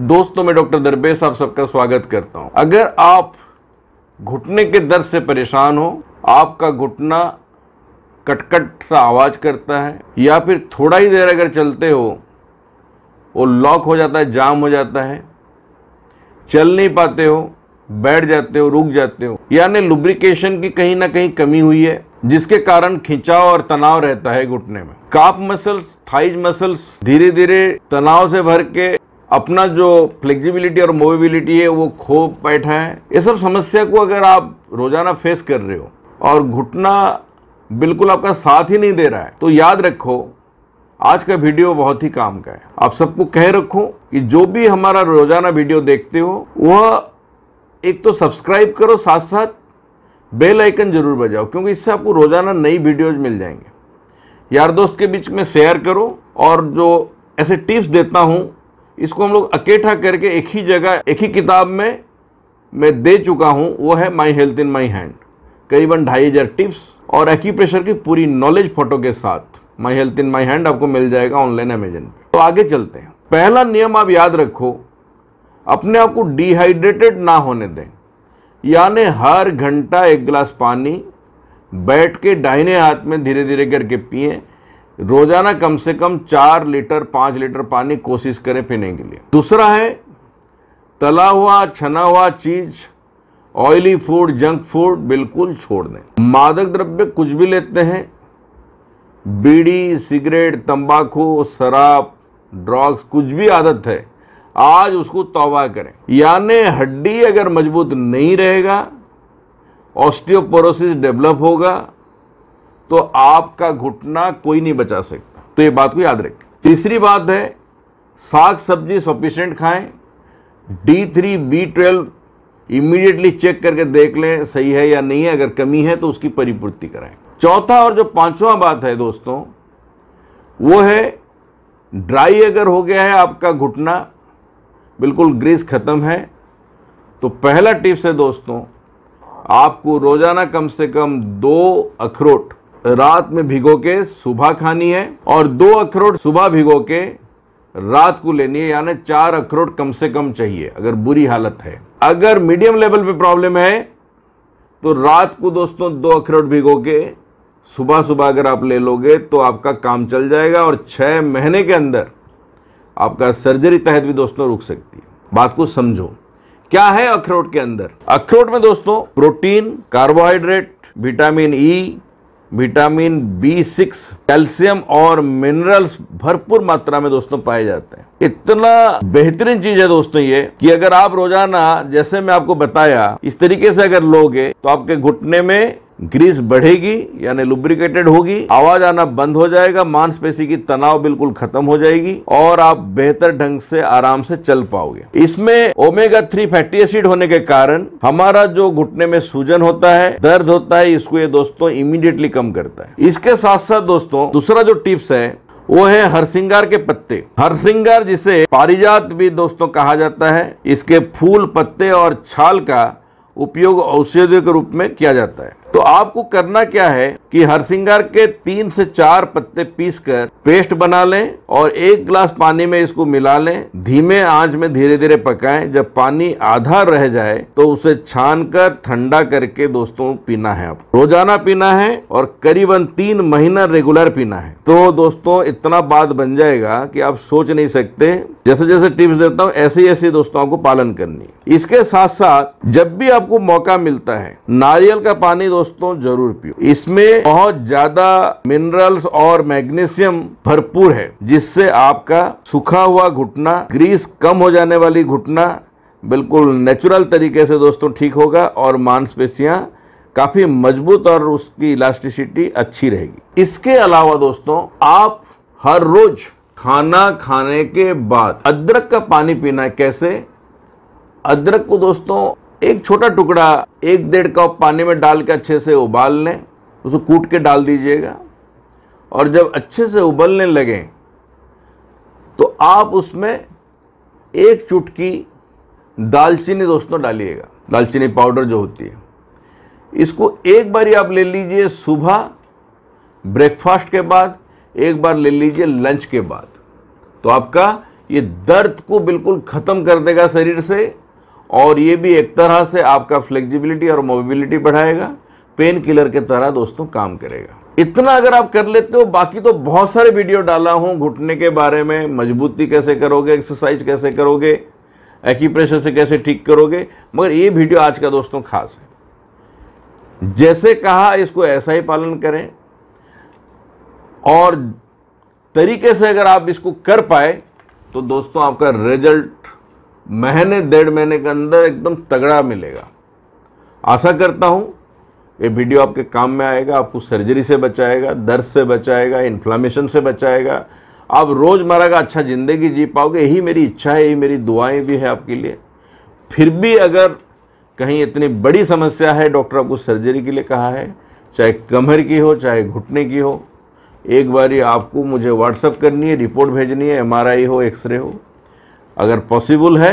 दोस्तों मैं डॉक्टर दरबेश साहब सबका स्वागत करता हूं अगर आप घुटने के दर्द से परेशान हो आपका घुटना कटकट सा आवाज़ करता है या फिर थोड़ा ही देर अगर चलते हो वो लॉक हो जाता है जाम हो जाता है चल नहीं पाते हो बैठ जाते हो रुक जाते हो यानी लुब्रिकेशन की कहीं ना कहीं कमी हुई है जिसके कारण खिंचाव और तनाव रहता है घुटने में काफ मसल्स थाइज मसल्स धीरे धीरे तनाव से भर के अपना जो फ्लेक्सिबिलिटी और मोबिलिटी है वो खो बैठा है ये सब समस्या को अगर आप रोज़ाना फेस कर रहे हो और घुटना बिल्कुल आपका साथ ही नहीं दे रहा है तो याद रखो आज का वीडियो बहुत ही काम का है आप सबको कह रखो कि जो भी हमारा रोज़ाना वीडियो देखते हो वह एक तो सब्सक्राइब करो साथ साथ बेल आइकन जरूर बजाओ क्योंकि इससे आपको रोज़ाना नई वीडियोज मिल जाएंगे यार दोस्त के बीच में शेयर करो और जो ऐसे टिप्स देता हूँ इसको हम लोग अकेठा करके एक ही जगह एक ही किताब में मैं दे चुका हूँ वो है my health in my hand करीबन ढाई हज़ार टिप्स और एक्यूप्रेशर की पूरी नॉलेज फोटो के साथ my health in my hand आपको मिल जाएगा ऑनलाइन अमेजन पे तो आगे चलते हैं पहला नियम आप याद रखो अपने आप को डिहाइड्रेटेड ना होने दें यानी हर घंटा एक गिलास पानी बैठ के डाइने हाथ में धीरे धीरे करके पिए रोजाना कम से कम चार लीटर पाँच लीटर पानी कोशिश करें पीने के लिए दूसरा है तला हुआ छना हुआ चीज ऑयली फूड जंक फूड बिल्कुल छोड़ दें मादक द्रव्य कुछ भी लेते हैं बीड़ी सिगरेट तंबाकू शराब ड्रग्स कुछ भी आदत है आज उसको तोबा करें यानी हड्डी अगर मजबूत नहीं रहेगा ऑस्टियोपोरोसिस डेवलप होगा तो आपका घुटना कोई नहीं बचा सकता तो ये बात को याद रखें तीसरी बात है साग सब्जी सफिशेंट खाएं D three B twelve immediately check करके देख लें सही है या नहीं है अगर कमी है तो उसकी परिपूर्ति कराएं चौथा और जो पांचवा बात है दोस्तों वो है ड्राई अगर हो गया है आपका घुटना बिल्कुल ग्रीस ख़त्म है तो पहला टिप्स है दोस्तों आपको रोज़ाना कम से कम दो अखरोट रात में भिगो के सुबह खानी है और दो अखरोट सुबह भिगो के रात को लेनी है यानी चार अखरोट कम से कम चाहिए अगर बुरी हालत है अगर मीडियम लेवल पे प्रॉब्लम है तो रात को दोस्तों दो अखरोट भिगो के सुबह सुबह अगर आप ले लोगे तो आपका काम चल जाएगा और छः महीने के अंदर आपका सर्जरी तहत भी दोस्तों रुक सकती है बात को समझो क्या है अखरोट के अंदर अखरोट में दोस्तों protein carbohydrate vitamin E vitamin B six calcium और मिनरल्स भरपूर मात्रा में दोस्तों पाए जाते हैं इतना बेहतरीन चीज है दोस्तों ये कि अगर आप रोजाना जैसे मैं आपको बताया इस तरीके से अगर लोगे तो आपके घुटने में ग्रीस बढ़ेगी यानी लुब्रिकेटेड होगी आवाज आना बंद हो जाएगा मांसपेशी की तनाव बिल्कुल खत्म हो जाएगी और आप बेहतर ढंग से आराम से चल पाओगे इसमें ओमेगा थ्री फैटी एसिड होने के कारण हमारा जो घुटने में सूजन होता है दर्द होता है इसको ये दोस्तों इमीडिएटली कम करता है इसके साथ साथ दोस्तों दूसरा जो टिप्स है वो है हरसिंगार के पत्ते हरसिंगार जिसे पारिजात भी दोस्तों कहा जाता है इसके फूल पत्ते और छाल का उपयोग औषधियों के रूप में किया जाता है तो आपको करना क्या है कि हर के तीन से चार पत्ते पीसकर पेस्ट बना लें और एक गिलास पानी में इसको मिला लें धीमे आंच में धीरे धीरे पकाएं जब पानी आधा रह जाए तो उसे छान कर ठंडा करके दोस्तों पीना है आपको रोजाना पीना है और करीबन तीन महीना रेगुलर पीना है तो दोस्तों इतना बात बन जाएगा कि आप सोच नहीं सकते जैसे जैसे टिप्स देता हूँ ऐसे ऐसे दोस्तों आपको पालन करनी इसके साथ साथ जब भी आपको मौका मिलता है नारियल का पानी दोस्तों जरूर पियो इसमें बहुत ज्यादा मिनरल्स और मैग्नीशियम भरपूर है जिससे आपका सूखा हुआ घुटना ग्रीस कम हो जाने वाली घुटना बिल्कुल नेचुरल तरीके से दोस्तों ठीक होगा और मांसपेशियां काफ़ी मजबूत और उसकी इलास्टिसिटी अच्छी रहेगी इसके अलावा दोस्तों आप हर रोज खाना खाने के बाद अदरक का पानी पीना कैसे अदरक को दोस्तों एक छोटा टुकड़ा एक डेढ़ कप पानी में डाल के अच्छे से उबाल लें उसको कूट के डाल दीजिएगा और जब अच्छे से उबलने लगे तो आप उसमें एक चुटकी दालचीनी दोस्तों डालिएगा दालचीनी पाउडर जो होती है इसको एक बार आप ले लीजिए सुबह ब्रेकफास्ट के बाद एक बार ले लीजिए लंच के बाद तो आपका ये दर्द को बिल्कुल ख़त्म कर देगा शरीर से और ये भी एक तरह से आपका फ्लेक्सिबिलिटी और मोबिलिटी बढ़ाएगा पेन किलर के तरह दोस्तों काम करेगा इतना अगर आप कर लेते हो बाकी तो बहुत सारे वीडियो डाला हूँ घुटने के बारे में मजबूती कैसे करोगे एक्सरसाइज कैसे करोगे प्रेशर से कैसे ठीक करोगे मगर ये वीडियो आज का दोस्तों खास है जैसे कहा इसको ऐसा ही पालन करें और तरीके से अगर आप इसको कर पाए तो दोस्तों आपका रिजल्ट महीने डेढ़ महीने के अंदर एकदम तगड़ा मिलेगा आशा करता हूँ ये वीडियो आपके काम में आएगा आपको सर्जरी से बचाएगा दर्द से बचाएगा इन्फ्लामेशन से बचाएगा आप रोज़मर्रा का अच्छा ज़िंदगी जी पाओगे यही मेरी इच्छा है यही मेरी दुआएं भी है आपके लिए फिर भी अगर कहीं इतनी बड़ी समस्या है डॉक्टर आपको सर्जरी के लिए कहा है चाहे कमर की हो चाहे घुटने की हो एक बारी आपको मुझे व्हाट्सअप करनी है रिपोर्ट भेजनी है एमआरआई हो एक्सरे हो अगर पॉसिबल है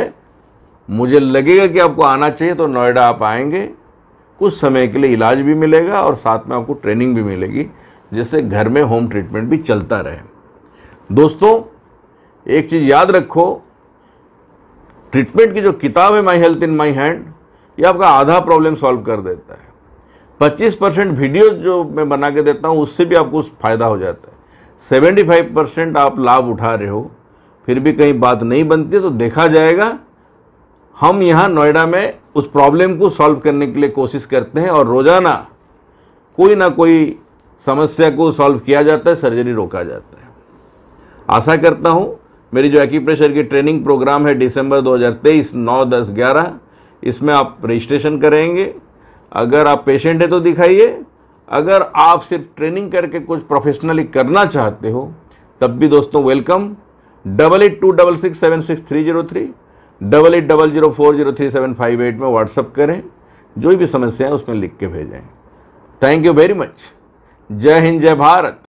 मुझे लगेगा कि आपको आना चाहिए तो नोएडा आप आएंगे कुछ समय के लिए इलाज भी मिलेगा और साथ में आपको ट्रेनिंग भी मिलेगी जिससे घर में होम ट्रीटमेंट भी चलता रहे दोस्तों एक चीज़ याद रखो ट्रीटमेंट की जो किताब है my health in my hand ये आपका आधा प्रॉब्लम सॉल्व कर देता है 25 परसेंट वीडियो जो मैं बना के देता हूँ उससे भी आपको फ़ायदा हो जाता है 75 परसेंट आप लाभ उठा रहे हो फिर भी कहीं बात नहीं बनती तो देखा जाएगा हम यहाँ नोएडा में उस प्रॉब्लम को सॉल्व करने के लिए कोशिश करते हैं और रोज़ाना कोई ना कोई समस्या को सॉल्व किया जाता है सर्जरी रोका जाता है आशा करता हूँ मेरी जो एक्यूप्रेशर की ट्रेनिंग प्रोग्राम है दिसंबर 2023 नौ दस ग्यारह इसमें आप रजिस्ट्रेशन करेंगे अगर आप पेशेंट हैं तो दिखाइए अगर आप सिर्फ ट्रेनिंग करके कुछ प्रोफेशनली करना चाहते हो तब भी दोस्तों welcome double eight two double six seven six three zero three double eight double zero four zero three seven five eight में व्हाट्सअप करें जो भी समस्या है उसमें लिख के भेजें थैंक यू वेरी मच जय हिंद जय भारत